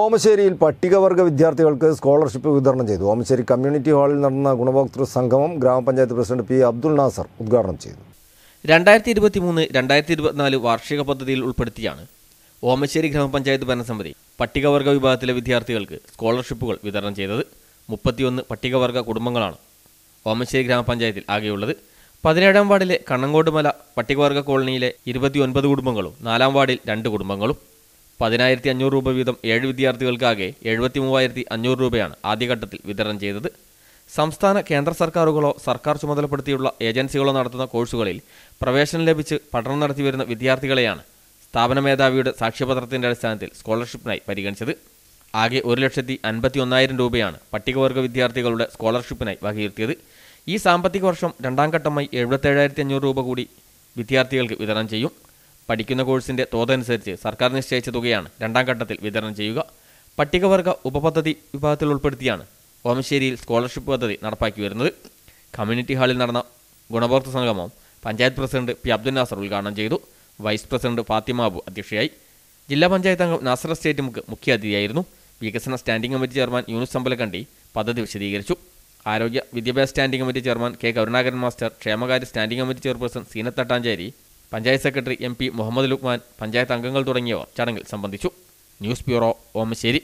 ഓമശ്ശേരിയിൽ പട്ടികവർഗ വിദ്യാർത്ഥികൾക്ക് സ്കോളർഷിപ്പ് വിതരണം ചെയ്തു ഓമശ്ശേരി കമ്മ്യൂണിറ്റി ഹാളിൽ നടന്ന ഗുണഭോക്തൃ സംഗമം ഗ്രാമപഞ്ചായത്ത് പ്രസിഡന്റ് പി അബ്ദുൾ നാസർ ഉദ്ഘാടനം ചെയ്തു രണ്ടായിരത്തി ഇരുപത്തി മൂന്ന് രണ്ടായിരത്തി ഇരുപത്തിനാല് വാർഷിക പദ്ധതിയിൽ ഉൾപ്പെടുത്തിയാണ് ഓമശ്ശേരി ഗ്രാമപഞ്ചായത്ത് ഭരണസമിതി പട്ടികവർഗ വിഭാഗത്തിലെ വിദ്യാർത്ഥികൾക്ക് സ്കോളർഷിപ്പുകൾ വിതരണം ചെയ്തത് മുപ്പത്തിയൊന്ന് പട്ടികവർഗ കുടുംബങ്ങളാണ് ഓമശ്ശേരി ഗ്രാമപഞ്ചായത്തിൽ ആകെയുള്ളത് പതിനേഴാം വാർഡിലെ കണ്ണങ്കോട്ടുമല പട്ടികവർഗ കോളനിയിലെ ഇരുപത്തിയൊൻപത് കുടുംബങ്ങളും നാലാം വാർഡിൽ രണ്ട് കുടുംബങ്ങളും പതിനായിരത്തി അഞ്ഞൂറ് രൂപ വീതം ഏഴ് വിദ്യാർത്ഥികൾക്കാകെ എഴുപത്തി മൂവായിരത്തി അഞ്ഞൂറ് രൂപയാണ് ആദ്യഘട്ടത്തിൽ വിതരണം ചെയ്തത് സംസ്ഥാന കേന്ദ്ര സർക്കാരുകളോ സർക്കാർ ചുമതലപ്പെടുത്തിയുള്ള ഏജൻസികളോ നടത്തുന്ന കോഴ്സുകളിൽ പ്രവേശനം ലഭിച്ച് പഠനം നടത്തിവരുന്ന വിദ്യാർത്ഥികളെയാണ് സ്ഥാപന മേധാവിയുടെ സാക്ഷ്യപത്രത്തിൻ്റെ അടിസ്ഥാനത്തിൽ സ്കോളർഷിപ്പിനായി പരിഗണിച്ചത് ആകെ ഒരു ലക്ഷത്തി അൻപത്തി ഒന്നായിരം രൂപയാണ് പട്ടികവർഗ വിദ്യാർത്ഥികളുടെ സ്കോളർഷിപ്പിനായി വകയിരുത്തിയത് ഈ സാമ്പത്തിക വർഷം രണ്ടാം ഘട്ടമായി എഴുപത്തേഴായിരത്തി അഞ്ഞൂറ് രൂപ കൂടി വിദ്യാർത്ഥികൾക്ക് വിതരണം ചെയ്യും പഠിക്കുന്ന കോഴ്സിന്റെ തോതനുസരിച്ച് സർക്കാർ നിശ്ചയിച്ച തുകയാണ് രണ്ടാം ഘട്ടത്തിൽ വിതരണം ചെയ്യുക പട്ടികവർഗ ഉപപദ്ധതി വിഭാഗത്തിൽ ഉൾപ്പെടുത്തിയാണ് ഓമശ്ശേരിയിൽ സ്കോളർഷിപ്പ് പദ്ധതി നടപ്പാക്കി വരുന്നത് കമ്മ്യൂണിറ്റി ഹാളിൽ നടന്ന ഗുണഭോക്തൃ സംഗമം പഞ്ചായത്ത് പ്രസിഡന്റ് പി അബ്ദുൽ നാസർ ഉദ്ഘാടനം ചെയ്തു വൈസ് പ്രസിഡന്റ് ഫാത്തിമ അബു അധ്യക്ഷയായി ജില്ലാ പഞ്ചായത്ത് അംഗം നാസർ സ്റ്റേറ്റ് മുഖ്യ മുഖ്യാതിഥിയായിരുന്നു വികസന standing committee chairman Yunus Ambalakkandi പദ്ധതി വിശദീകരിച്ചു ആരോഗ്യ വിദ്യാഭ്യാസ standing committee chairman K Karunakaran master ക്ഷേമകാര്യ സ്റ്റാൻഡിംഗ് കമ്മിറ്റി ചെയർപേഴ്സൺ സീനത്തട്ടാഞ്ചേരി panchayat secretary M P Muhammad Lukman panchayat അംഗങ്ങൾ തുടങ്ങിയവർ ചടങ്ങിൽ സംബന്ധിച്ചു ന്യൂസ് ബ്യൂറോ ഓമശ്ശേരി